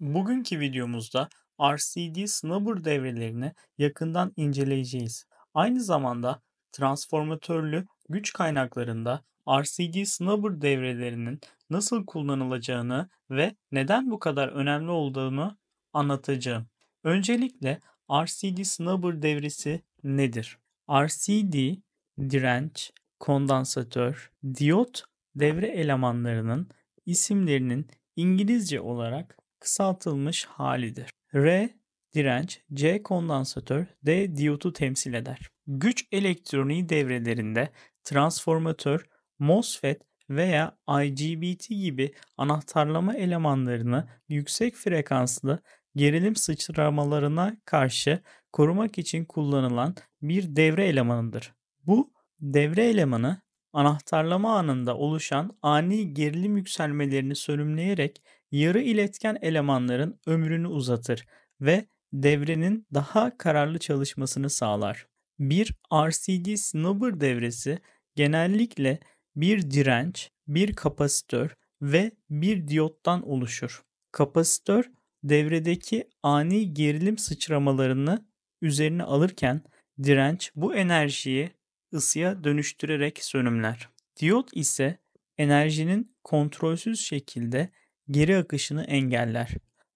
Bugünkü videomuzda RCD snubber devrelerini yakından inceleyeceğiz. Aynı zamanda transformatörlü güç kaynaklarında RCD snubber devrelerinin nasıl kullanılacağını ve neden bu kadar önemli olduğunu anlatacağım. Öncelikle RCD snubber devresi nedir? RCD direnç, kondansatör, diyot devre elemanlarının isimlerinin İngilizce olarak kısaltılmış halidir. R direnç, C kondansatör, D diyotu temsil eder. Güç elektroniği devrelerinde transformatör, MOSFET veya IGBT gibi anahtarlama elemanlarını yüksek frekanslı gerilim sıçramalarına karşı korumak için kullanılan bir devre elemanıdır. Bu devre elemanı anahtarlama anında oluşan ani gerilim yükselmelerini sönümleyerek yarı iletken elemanların ömrünü uzatır ve devrenin daha kararlı çalışmasını sağlar. Bir RCD snubber devresi genellikle bir direnç, bir kapasitör ve bir diyottan oluşur. Kapasitör devredeki ani gerilim sıçramalarını üzerine alırken direnç bu enerjiyi ısıya dönüştürerek sönümler. Diyot ise enerjinin kontrolsüz şekilde geri akışını engeller.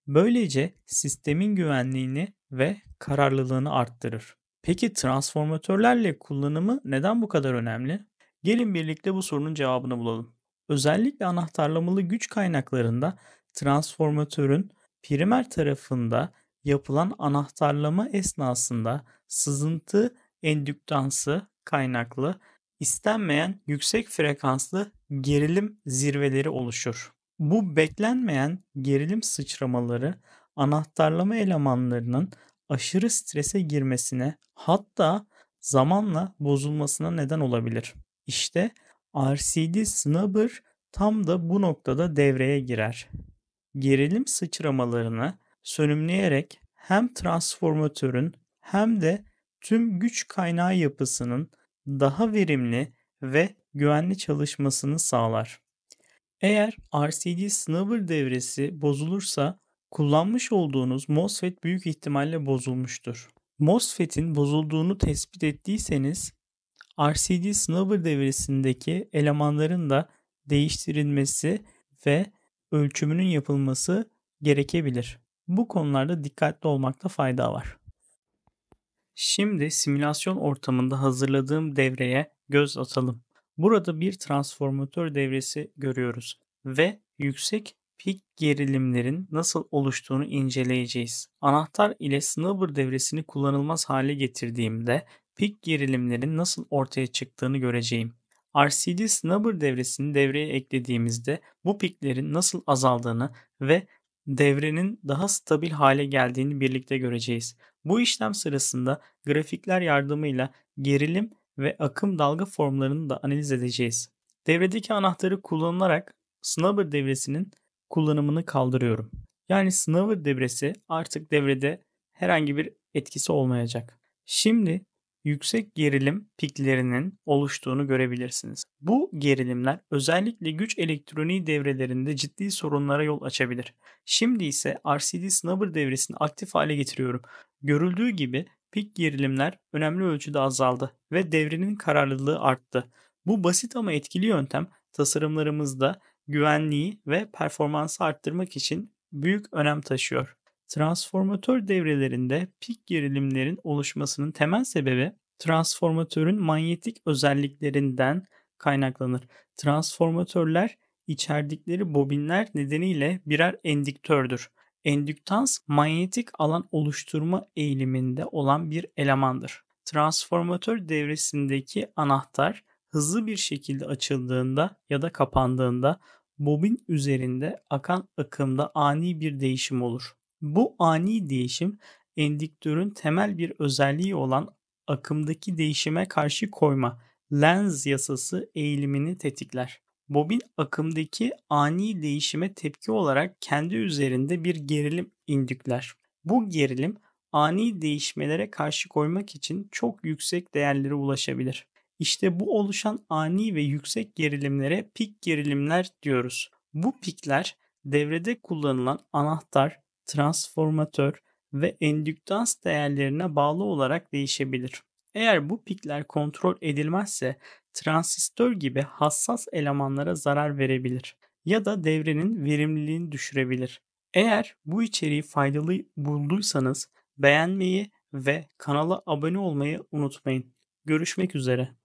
Böylece sistemin güvenliğini ve kararlılığını arttırır. Peki transformatörlerle kullanımı neden bu kadar önemli? Gelin birlikte bu sorunun cevabını bulalım. Özellikle anahtarlamalı güç kaynaklarında transformatörün primer tarafında yapılan anahtarlama esnasında sızıntı endüktansı kaynaklı istenmeyen yüksek frekanslı gerilim zirveleri oluşur. Bu beklenmeyen gerilim sıçramaları anahtarlama elemanlarının aşırı strese girmesine hatta zamanla bozulmasına neden olabilir. İşte RCD Snubber tam da bu noktada devreye girer. Gerilim sıçramalarını sönümleyerek hem transformatörün hem de tüm güç kaynağı yapısının daha verimli ve güvenli çalışmasını sağlar. Eğer RCD snubber devresi bozulursa kullanmış olduğunuz MOSFET büyük ihtimalle bozulmuştur. MOSFET'in bozulduğunu tespit ettiyseniz RCD snubber devresindeki elemanların da değiştirilmesi ve ölçümünün yapılması gerekebilir. Bu konularda dikkatli olmakta fayda var. Şimdi simülasyon ortamında hazırladığım devreye göz atalım. Burada bir transformatör devresi görüyoruz ve yüksek pik gerilimlerin nasıl oluştuğunu inceleyeceğiz. Anahtar ile snubber devresini kullanılmaz hale getirdiğimde pik gerilimlerin nasıl ortaya çıktığını göreceğim. RCD snubber devresini devreye eklediğimizde bu piklerin nasıl azaldığını ve devrenin daha stabil hale geldiğini birlikte göreceğiz. Bu işlem sırasında grafikler yardımıyla gerilim ve akım dalga formlarını da analiz edeceğiz. Devredeki anahtarı kullanılarak Snubber devresinin kullanımını kaldırıyorum. Yani Snubber devresi artık devrede herhangi bir etkisi olmayacak. Şimdi yüksek gerilim piklerinin oluştuğunu görebilirsiniz. Bu gerilimler özellikle güç elektroniği devrelerinde ciddi sorunlara yol açabilir. Şimdi ise RCD snubber devresini aktif hale getiriyorum. Görüldüğü gibi pik gerilimler önemli ölçüde azaldı ve devrinin kararlılığı arttı. Bu basit ama etkili yöntem tasarımlarımızda güvenliği ve performansı arttırmak için büyük önem taşıyor. Transformatör devrelerinde pik gerilimlerin oluşmasının temel sebebi transformatörün manyetik özelliklerinden kaynaklanır. Transformatörler içerdikleri bobinler nedeniyle birer endiktördür. Endüktans manyetik alan oluşturma eğiliminde olan bir elemandır. Transformatör devresindeki anahtar hızlı bir şekilde açıldığında ya da kapandığında bobin üzerinde akan akımda ani bir değişim olur. Bu ani değişim endüktörün temel bir özelliği olan akımdaki değişime karşı koyma lens yasası eğilimini tetikler. Bobin akımdaki ani değişime tepki olarak kendi üzerinde bir gerilim indükler. Bu gerilim ani değişmelere karşı koymak için çok yüksek değerlere ulaşabilir. İşte bu oluşan ani ve yüksek gerilimlere pik gerilimler diyoruz. Bu pikler devrede kullanılan anahtar, transformatör ve endüktans değerlerine bağlı olarak değişebilir. Eğer bu pikler kontrol edilmezse transistör gibi hassas elemanlara zarar verebilir ya da devrenin verimliliğini düşürebilir. Eğer bu içeriği faydalı bulduysanız beğenmeyi ve kanala abone olmayı unutmayın. Görüşmek üzere.